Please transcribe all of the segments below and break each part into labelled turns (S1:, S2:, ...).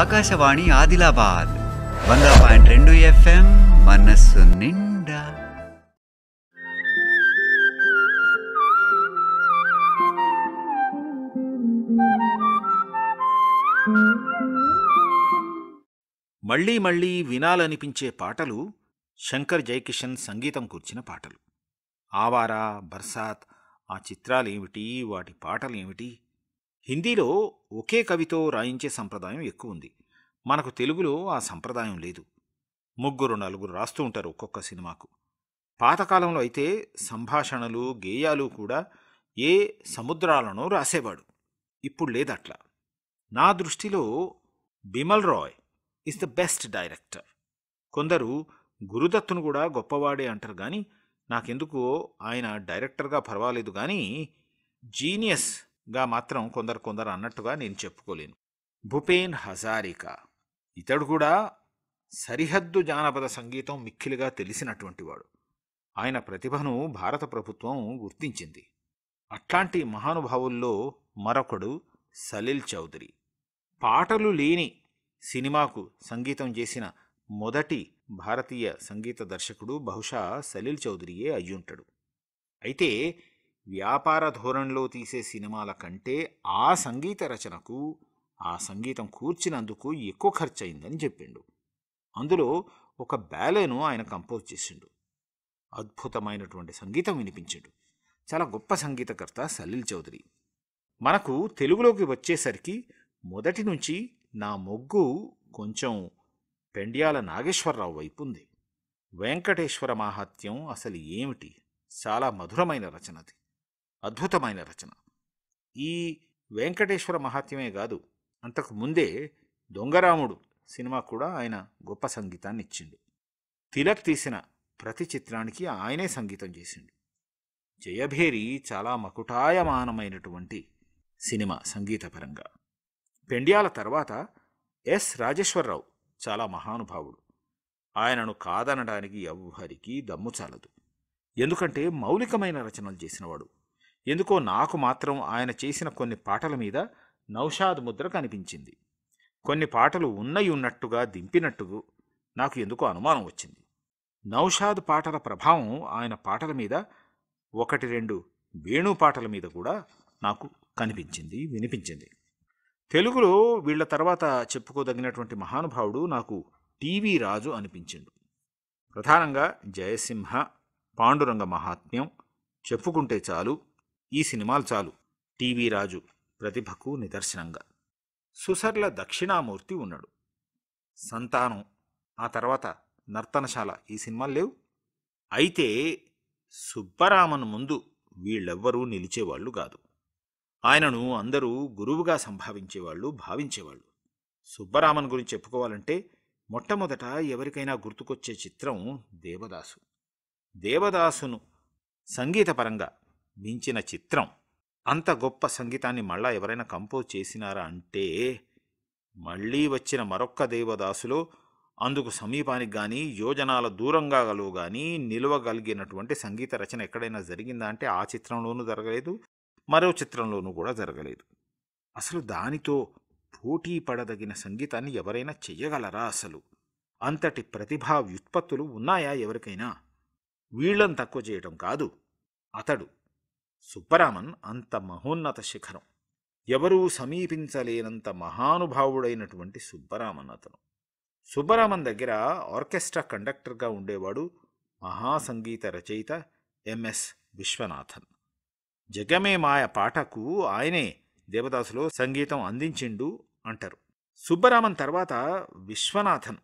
S1: ఆకాశవాణి ఆదిలాబాద్ వంద పాయింట్ రెండు ఎఫ్ఎం మనస్సు నిండా మళ్ళీ మళ్ళీ వినాలనిపించే పాటలు శంకర్ జయకిషన్ సంగీతం కూర్చిన పాటలు ఆవారా బర్సాత్ ఆ చిత్రాలేమిటి వాటి పాటలేమిటి హిందీలో ఒకే కవితో రాయించే సంప్రదాయం ఎక్కువ ఉంది మనకు తెలుగులో ఆ సంప్రదాయం లేదు ముగ్గురు నలుగురు రాస్తూ ఉంటారు ఒక్కొక్క సినిమాకు పాతకాలంలో అయితే సంభాషణలు గేయాలు కూడా ఏ సముద్రాలను రాసేవాడు ఇప్పుడు లేదట్లా నా దృష్టిలో Bimal Roy is the best director కొందరు గురుదత్తును కూడా గొప్పవాడే అంటారు కానీ నాకెందుకు ఆయన డైరెక్టర్గా పర్వాలేదు కానీ జీనియస్ గా మాత్రం కొందరు కొందరు అన్నట్టుగా నేను చెప్పుకోలేను భూపేన్ హజారికా ఇతడు కూడా సరిహద్దు జానపద సంగీతం మిక్కిలిగా తెలిసినటువంటివాడు ఆయన ప్రతిభను భారత ప్రభుత్వం గుర్తించింది అట్లాంటి మహానుభావుల్లో మరొకడు సలీల్ చౌదరి పాటలు లేని సినిమాకు సంగీతం చేసిన మొదటి భారతీయ సంగీత దర్శకుడు బహుశా సలీల్ చౌదరియే అయ్యుంటాడు అయితే వ్యాపార ధోరణిలో తీసే సినిమాల కంటే ఆ సంగీత రచనకు ఆ సంగీతం కూర్చినందుకు ఎక్కువ ఖర్చు అయిందని చెప్పిండు అందులో ఒక బ్యాలెను ఆయన కంపోజ్ చేసిండు అద్భుతమైనటువంటి సంగీతం వినిపించిండు చాలా గొప్ప సంగీతకర్త సలీల్ చౌదరి మనకు తెలుగులోకి వచ్చేసరికి మొదటి నుంచి నా మొగ్గు కొంచెం పెండ్యాల నాగేశ్వరరావు వైపు ఉంది వెంకటేశ్వర మాహాత్యం అసలు ఏమిటి చాలా మధురమైన రచనది అద్భుతమైన రచన ఈ వెంకటేశ్వర మహాత్మ్యమే కాదు అంతకు ముందే దొంగరాముడు సినిమా కూడా ఆయన గొప్ప సంగీతాన్ని ఇచ్చిండు తిలక్ తీసిన ప్రతి చిత్రానికి ఆయనే సంగీతం చేసిండు జయభేరి చాలా మకుటాయమానమైనటువంటి సినిమా సంగీతపరంగా పెండ్యాల తర్వాత ఎస్ రాజేశ్వరరావు చాలా మహానుభావుడు ఆయనను కాదనడానికి ఎవ్వరికీ దమ్ము చాలదు ఎందుకంటే మౌలికమైన రచనలు చేసినవాడు ఎందుకో నాకు మాత్రం ఆయన చేసిన కొన్ని పాటల మీద నౌషాద్ ముద్ర కనిపించింది కొన్ని పాటలు ఉన్నయి ఉన్నట్టుగా దింపినట్టు నాకు ఎందుకో అనుమానం వచ్చింది నౌషాద్ పాటల ప్రభావం ఆయన పాటల మీద ఒకటి రెండు వేణు పాటల మీద కూడా నాకు కనిపించింది వినిపించింది తెలుగులో వీళ్ళ తర్వాత చెప్పుకోదగినటువంటి మహానుభావుడు నాకు టీవీ రాజు అనిపించిండు ప్రధానంగా జయసింహ పాండురంగ మహాత్మ్యం చెప్పుకుంటే చాలు ఈ సినిమాలు చాలు టీవీ రాజు ప్రతిభకు నిదర్శనంగా సుసర్ల దక్షిణామూర్తి ఉన్నాడు సంతానం ఆ తర్వాత నర్తనశాల ఈ సినిమాలు లేవు అయితే సుబ్బరామన్ ముందు వీళ్ళెవ్వరూ నిలిచేవాళ్ళు కాదు ఆయనను అందరూ గురువుగా సంభావించేవాళ్ళు భావించేవాళ్ళు సుబ్బరామన్ గురించి చెప్పుకోవాలంటే మొట్టమొదట ఎవరికైనా గుర్తుకొచ్చే చిత్రం దేవదాసు దేవదాసును సంగీతపరంగా మించిన చిత్రం అంత గొప్ప సంగీతాన్ని మళ్ళా ఎవరైనా కంపోజ్ చేసినారా అంటే మళ్ళీ వచ్చిన మరొక్క దేవదాసులో అందుకు సమీపానికి కానీ యోజనాల దూరంగా గలవు కానీ నిలవగలిగినటువంటి సంగీత రచన ఎక్కడైనా జరిగిందా అంటే ఆ చిత్రంలోనూ జరగలేదు మరో చిత్రంలోనూ కూడా జరగలేదు అసలు దానితో పోటీ పడదగిన సంగీతాన్ని ఎవరైనా చెయ్యగలరా అసలు అంతటి ప్రతిభా వ్యుత్పత్తులు ఉన్నాయా ఎవరికైనా వీళ్ళని తక్కువ చేయటం కాదు అతడు సుబ్బరామన్ అంత మహోన్నత శిఖరం ఎవరూ సమీపించలేనంత మహానుభావుడైనటువంటి సుబ్బరామన్ అతను సుబ్బరామన్ దగ్గర ఆర్కెస్ట్రా కండక్టర్గా ఉండేవాడు మహాసంగీత రచయిత ఎంఎస్ విశ్వనాథన్ జగమే మాయ పాటకు ఆయనే దేవదాసులో సంగీతం అందించిండు అంటారు సుబ్బరామన్ తర్వాత విశ్వనాథన్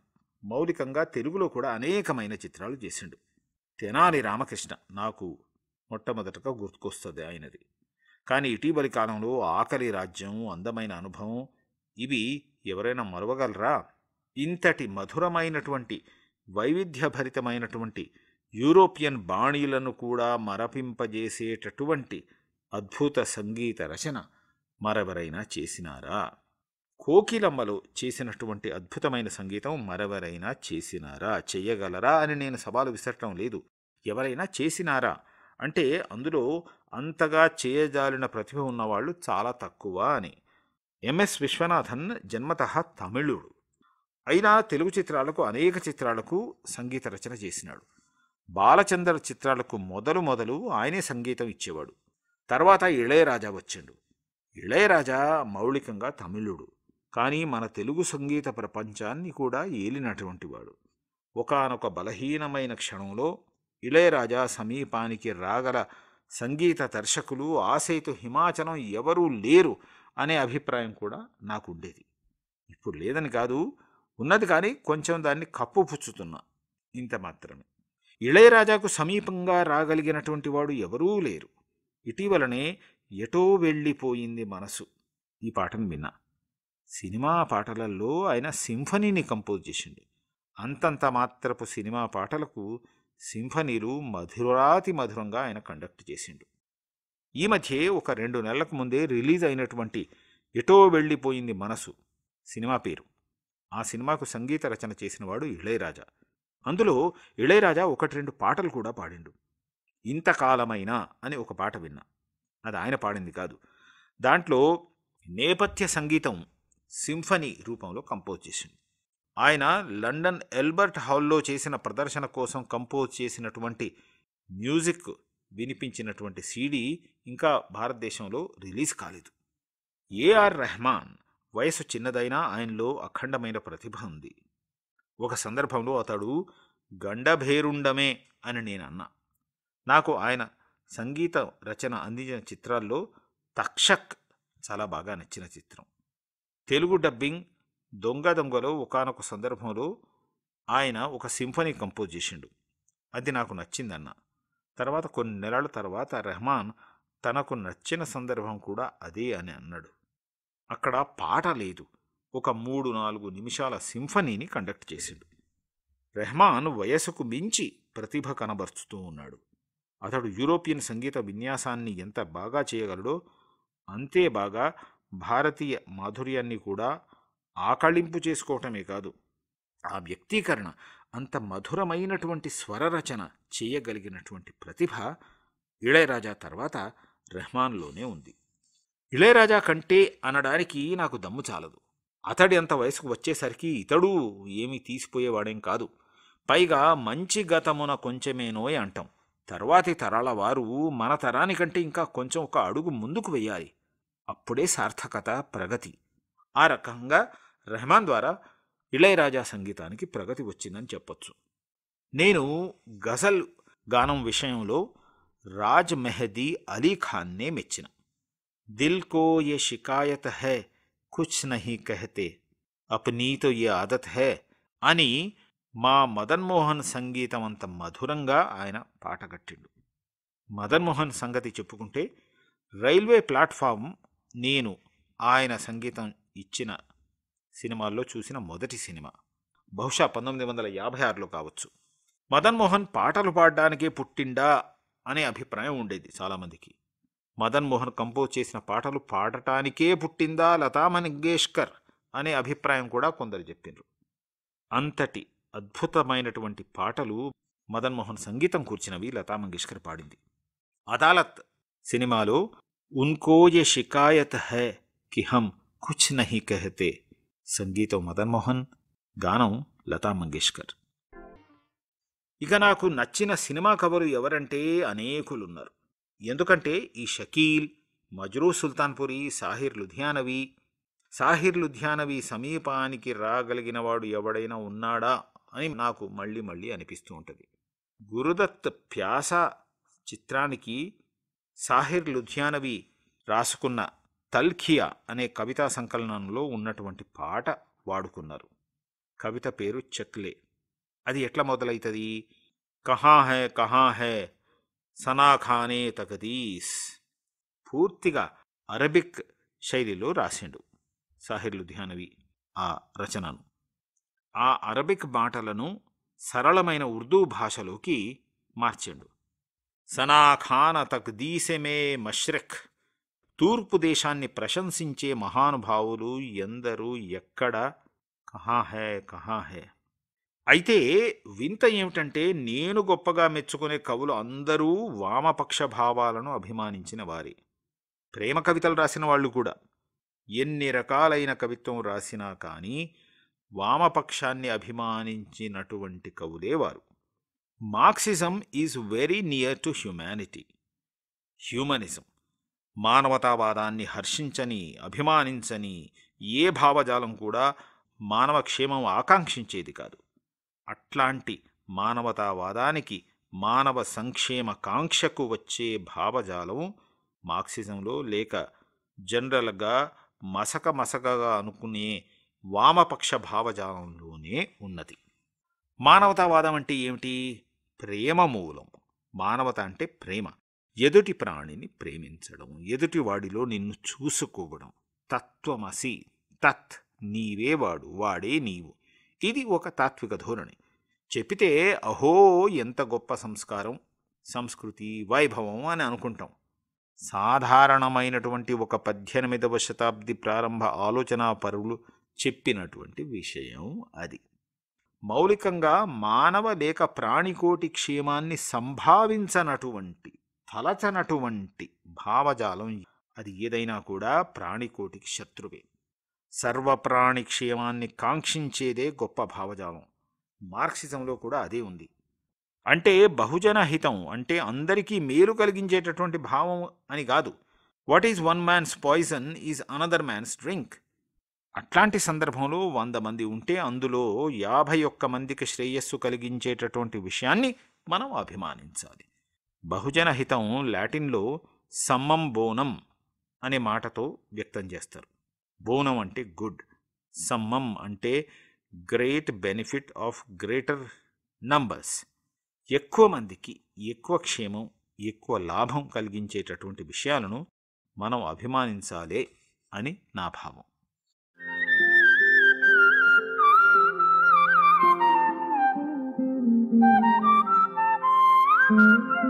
S1: మౌలికంగా తెలుగులో కూడా అనేకమైన చిత్రాలు చేసిండు తెనాలి రామకృష్ణ నాకు మొట్టమొదటగా గుర్తుకొస్తుంది ఆయనది కానీ ఇటీవలి కాలంలో ఆకలి రాజ్యం అందమైన అనుభవం ఇవి ఎవరైనా మరవగలరా ఇంతటి మధురమైనటువంటి వైవిధ్యభరితమైనటువంటి యూరోపియన్ బాణీలను కూడా మరపింపజేసేటటువంటి అద్భుత సంగీత రచన మరెవరైనా చేసినారా కోకిలమ్మలో చేసినటువంటి అద్భుతమైన సంగీతం మరెవరైనా చేసినారా చెయ్యగలరా అని నేను సవాలు విసరటం లేదు ఎవరైనా చేసినారా అంటే అందులో అంతగా చేయజాలిన ప్రతిభ ఉన్నవాళ్ళు చాలా తక్కువ అని ఎంఎస్ విశ్వనాథన్ జన్మత తమిళుడు అయినా తెలుగు చిత్రాలకు అనేక చిత్రాలకు సంగీత రచన చేసినాడు బాలచందర్ చిత్రాలకు మొదలు మొదలు ఆయనే సంగీతం ఇచ్చేవాడు తర్వాత ఇళయరాజా వచ్చాడు ఇళయరాజా మౌలికంగా తమిళుడు కానీ మన తెలుగు సంగీత ప్రపంచాన్ని కూడా ఏలినటువంటి వాడు ఒకనొక బలహీనమైన క్షణంలో ఇళయరాజా సమీపానికి రాగల సంగీత దర్శకులు ఆశయతు హిమాచలం ఎవరూ లేరు అనే అభిప్రాయం కూడా నాకు ఉండేది ఇప్పుడు లేదని కాదు ఉన్నది కానీ కొంచెం దాన్ని కప్పుపుచ్చుతున్నా ఇంత మాత్రమే ఇళయరాజాకు సమీపంగా రాగలిగినటువంటి వాడు ఎవరూ లేరు ఇటీవలనే ఎటో వెళ్ళిపోయింది మనసు ఈ పాటను విన్నా సినిమా పాటలలో ఆయన సింఫనీని కంపోజ్ చేసిండు అంతంత మాత్రపు సినిమా పాటలకు సింఫనీలు మధురాతి మధురంగా ఆయన కండక్ట్ చేసిండు ఈ మధ్యే ఒక రెండు నెలలకు ముందే రిలీజ్ అయినటువంటి ఎటో వెళ్ళిపోయింది మనసు సినిమా పేరు ఆ సినిమాకు సంగీత రచన చేసినవాడు ఇళయరాజా అందులో ఇళయరాజా ఒకటి రెండు పాటలు కూడా పాడిండు ఇంతకాలమైనా అని ఒక పాట విన్నా అది ఆయన పాడింది కాదు దాంట్లో నేపథ్య సంగీతం సింఫనీ రూపంలో కంపోజ్ చేసింది ఆయన లండన్ ఎల్బర్ట్ హాల్లో చేసిన ప్రదర్శన కోసం కంపోజ్ చేసినటువంటి మ్యూజిక్ వినిపించినటువంటి సీడీ ఇంకా భారతదేశంలో రిలీజ్ కాలేదు ఏఆర్ రెహమాన్ వయసు చిన్నదైనా ఆయనలో అఖండమైన ప్రతిభ ఉంది ఒక సందర్భంలో అతడు గండభేరుండమే అని నేను అన్నా నాకు ఆయన సంగీత రచన అందించిన చిత్రాల్లో తక్షక్ చాలా బాగా నచ్చిన చిత్రం తెలుగు డబ్బింగ్ దొంగ దొంగలో ఒకనొక సందర్భంలో ఆయన ఒక సింఫనీ కంపోజ్ చేసిండు అది నాకు నచ్చిందన్న తర్వాత కొన్ని నెలల తర్వాత రెహమాన్ తనకు నచ్చిన సందర్భం కూడా అదే అని అన్నాడు అక్కడ పాట లేదు ఒక మూడు నాలుగు నిమిషాల సింఫనీని కండక్ట్ చేసిండు రెహమాన్ వయసుకు మించి ప్రతిభ కనబరుచుతూ ఉన్నాడు అతడు యూరోపియన్ సంగీత విన్యాసాన్ని ఎంత బాగా చేయగలడో అంతే బాగా భారతీయ మాధుర్యాన్ని కూడా ఆకళింపు చేసుకోవటమే కాదు ఆ వ్యక్తీకరణ అంత మధురమైనటువంటి స్వరరచన చేయగలిగినటువంటి ప్రతిభ ఇళయరాజా తర్వాత రెహమాన్లోనే ఉంది ఇళయరాజా కంటే అనడానికి నాకు దమ్ము చాలదు అతడి అంత వయసుకు వచ్చేసరికి ఇతడు ఏమీ తీసిపోయేవాడేం కాదు పైగా మంచి గతమున కొంచెమేనోయ్ అంటాం తర్వాతి తరాల వారు మన తరానికంటే ఇంకా కొంచెం ఒక అడుగు ముందుకు వెయ్యాలి అప్పుడే సార్థకత ప్రగతి ఆ రకంగా రెహమాన్ ద్వారా ఇళయరాజా సంగీతానికి ప్రగతి వచ్చిందని చెప్పొచ్చు నేను గజల్ గానం విషయంలో రాజ్ మెహదీ అలీ ఖాన్నే మెచ్చిన దిల్ కో ఏ షికాయత్ హై కుచ్ నహీ కహతే అప్నీతో ఏ ఆదత్ హై అని మా మదన్మోహన్ సంగీతం అంత మధురంగా ఆయన పాట కట్టిండు మదన్మోహన్ సంగతి చెప్పుకుంటే రైల్వే ప్లాట్ఫామ్ నేను ఆయన సంగీతం ఇచ్చిన సినిమాల్లో చూసిన మొదటి సినిమా బహుశా పంతొమ్మిది వందల యాభై ఆరులో కావచ్చు మదన్మోహన్ పాటలు పాడడానికే పుట్టిండా అనే అభిప్రాయం ఉండేది చాలామందికి మదన్మోహన్ కంపోజ్ చేసిన పాటలు పాడటానికే పుట్టిందా లతా మంగేష్కర్ అనే అభిప్రాయం కూడా కొందరు చెప్పిండ్రు అంతటి అద్భుతమైనటువంటి పాటలు మదన్మోహన్ సంగీతం కూర్చినవి లతా మంగేష్కర్ పాడింది అదాలత్ సినిమాలో ఉన్కో షికాయత్ హై కి హమ్ कुछ नहीं कहते సంగీతం మదన్ మోహన్ గానం లతా మంగేష్కర్ ఇక నాకు నచ్చిన సినిమా కవరు ఎవరంటే అనేకులున్నారు ఎందుకంటే ఈ షకీల్ మజ్రూ సుల్తాన్పురి సాహిర్ లుధియానవి సాహిర్ లుధియానవి సమీపానికి రాగలిగినవాడు ఎవడైనా ఉన్నాడా అని నాకు మళ్ళీ మళ్ళీ అనిపిస్తూ ఉంటుంది గురుదత్ ప్యాస చిత్రానికి సాహిర్ లుధియానవి రాసుకున్న తల్ఖియా అనే కవితా సంకలనంలో ఉన్నటువంటి పాట వాడుకున్నారు కవిత పేరు చక్లే అది ఎట్లా మొదలవుతుంది కహా హే కహా హే సనాఖానే తగదీస్ పూర్తిగా అరబిక్ శైలిలో రాసిండు సాహిర్ లుధియానవి ఆ రచనను ఆ అరబిక్ మాటలను సరళమైన ఉర్దూ భాషలోకి మార్చిండు సనాఖాన తక్దీసెమే మష్రఖ్ తూర్పు దేశాన్ని ప్రశంసించే మహానుభావులు ఎందరూ ఎక్కడ కహాహే కహాహే అయితే వింత ఏమిటంటే నేను గొప్పగా మెచ్చుకునే కవులు అందరూ వామపక్ష భావాలను అభిమానించిన వారి ప్రేమ కవితలు రాసిన వాళ్ళు కూడా ఎన్ని రకాలైన కవిత్వం రాసినా కానీ వామపక్షాన్ని అభిమానించినటువంటి కవులే వారు Marxism is very near to humanity humanism మానవతావాదాన్ని హర్షించని అభిమానించని ఏ భావజాలం కూడా మానవ క్షేమం ఆకాంక్షించేది కాదు అట్లాంటి మానవతావాదానికి మానవ సంక్షేమ కాంక్షకు వచ్చే భావజాలం మార్క్సిజంలో లేక జనరల్గా మసక మసకగా అనుకునే వామపక్ష భావజాలంలోనే ఉన్నది మానవతావాదం అంటే ఏమిటి ప్రేమ మూలం మానవత అంటే ప్రేమ ఎదుటి ప్రాణిని ప్రేమించడం ఎదుటి వాడిలో నిన్ను చూసుకోవడం తత్వమసి తత్ నీవే వాడు వాడే నీవు ఇది ఒక తాత్విక ధోరణి చెప్పితే అహో ఎంత గొప్ప సంస్కారం సంస్కృతి వైభవం అని అనుకుంటాం సాధారణమైనటువంటి ఒక పద్దెనిమిదవ శతాబ్ది ప్రారంభ ఆలోచనా పరులు చెప్పినటువంటి విషయం అది మౌలికంగా మానవ లేక ప్రాణికోటి క్షేమాన్ని సంభావించనటువంటి తలచనటువంటి భావజాలం అది ఏదైనా కూడా ప్రాణికోటికి శత్రువే సర్వప్రాణి క్షేమాన్ని కాంక్షించేదే గొప్ప భావజాలం మార్క్సిజంలో కూడా అదే ఉంది అంటే బహుజన హితం అంటే అందరికీ మేలు కలిగించేటటువంటి భావం అని కాదు what is one man's poison is another man's drink అట్లాంటి సందర్భంలో వంద మంది ఉంటే అందులో యాభై ఒక్క మందికి శ్రేయస్సు కలిగించేటటువంటి విషయాన్ని మనం అభిమానించాలి బహుజన హితం లాటిన్లో సమ్మం బోనం అనే మాటతో వ్యక్తం చేస్తారు బోనం అంటే గుడ్ సమ్మం అంటే great benefit of greater numbers ఎక్కువ మందికి ఎక్కువ క్షేమం ఎక్కువ లాభం కలిగించేటటువంటి విషయాలను మనం అభిమానించాలే అని నా భావం thank you